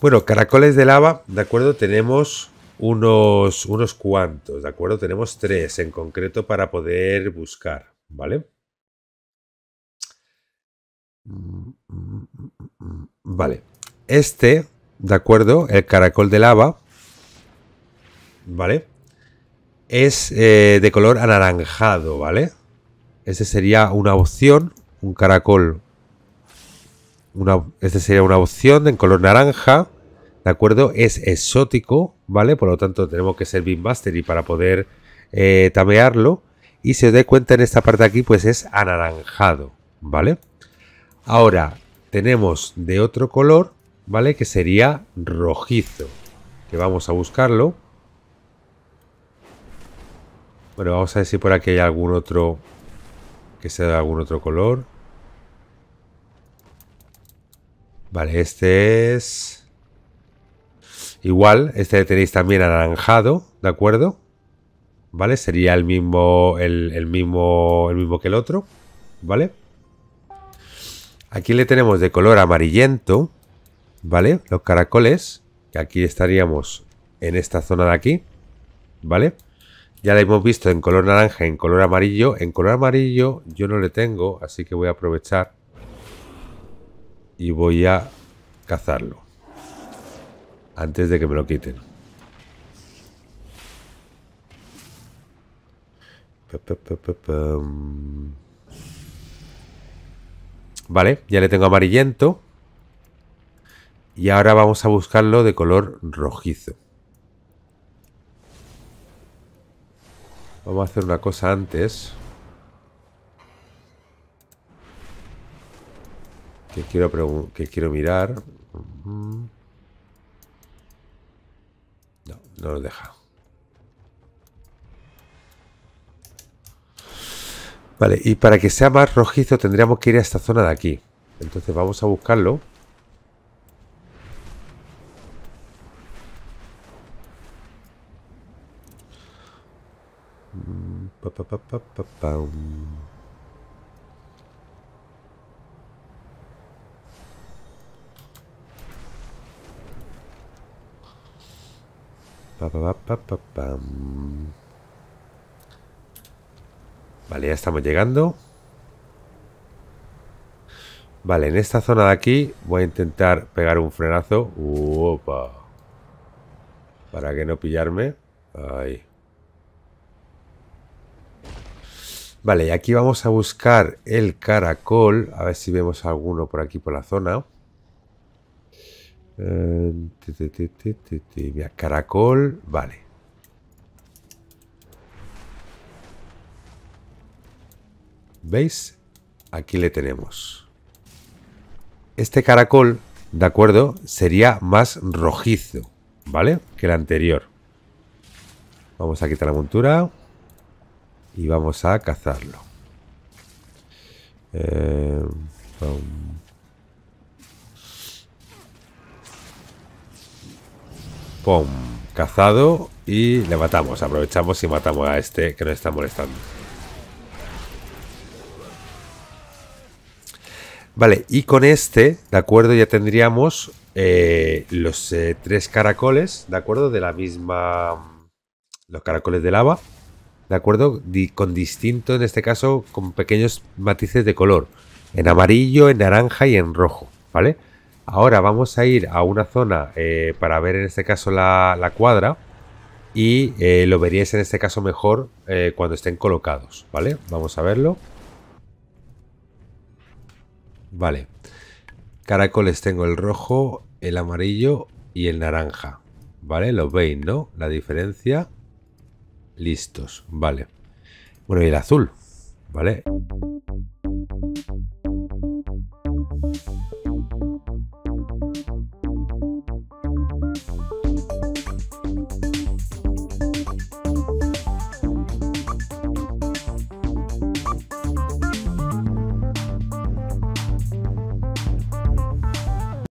Bueno, caracoles de lava, ¿de acuerdo? Tenemos unos, unos cuantos, ¿de acuerdo? Tenemos tres en concreto para poder buscar, ¿vale? Vale. Este, ¿de acuerdo? El caracol de lava, ¿vale? Es eh, de color anaranjado, ¿vale? Ese sería una opción, un caracol. este sería una opción en color naranja. ¿de acuerdo? Es exótico, ¿vale? Por lo tanto tenemos que ser Bean y para poder eh, tamearlo. Y se os dais cuenta en esta parte de aquí, pues es anaranjado, ¿vale? Ahora tenemos de otro color, ¿vale? Que sería rojizo, que vamos a buscarlo. Bueno, vamos a ver si por aquí hay algún otro que sea de algún otro color. Vale, este es... Igual, este le tenéis también anaranjado, ¿de acuerdo? ¿Vale? Sería el mismo, el, mismo, el mismo que el otro, ¿vale? Aquí le tenemos de color amarillento, ¿vale? Los caracoles, que aquí estaríamos en esta zona de aquí, ¿vale? Ya la hemos visto en color naranja, en color amarillo. En color amarillo yo no le tengo, así que voy a aprovechar y voy a cazarlo. Antes de que me lo quiten. Vale, ya le tengo amarillento. Y ahora vamos a buscarlo de color rojizo. Vamos a hacer una cosa antes. Que quiero, que quiero mirar. No nos deja. Vale, y para que sea más rojizo tendríamos que ir a esta zona de aquí. Entonces vamos a buscarlo. Mm, pa, vale, ya estamos llegando. Vale, en esta zona de aquí voy a intentar pegar un frenazo. Uh, Para que no pillarme. Ahí. Vale, y aquí vamos a buscar el caracol. A ver si vemos alguno por aquí, por la zona. Eh, caracol, vale. ¿Veis? Aquí le tenemos. Este caracol, ¿de acuerdo? Sería más rojizo, ¿vale? Que el anterior. Vamos a quitar la montura y vamos a cazarlo. Eh, Pum, cazado y le matamos. Aprovechamos y matamos a este que nos está molestando. Vale, y con este, ¿de acuerdo? Ya tendríamos eh, los eh, tres caracoles, ¿de acuerdo? De la misma... Los caracoles de lava, ¿de acuerdo? con distinto, en este caso, con pequeños matices de color. En amarillo, en naranja y en rojo, ¿vale? vale Ahora vamos a ir a una zona eh, para ver en este caso la, cuadra y eh, lo veríais en este caso mejor eh, cuando estén colocados, ¿vale? Vamos a verlo. Vale. Caracoles tengo el rojo, el amarillo y el naranja, ¿vale? lo veis, ¿no? La diferencia. Listos, vale. Bueno, y el azul, ¿vale? vale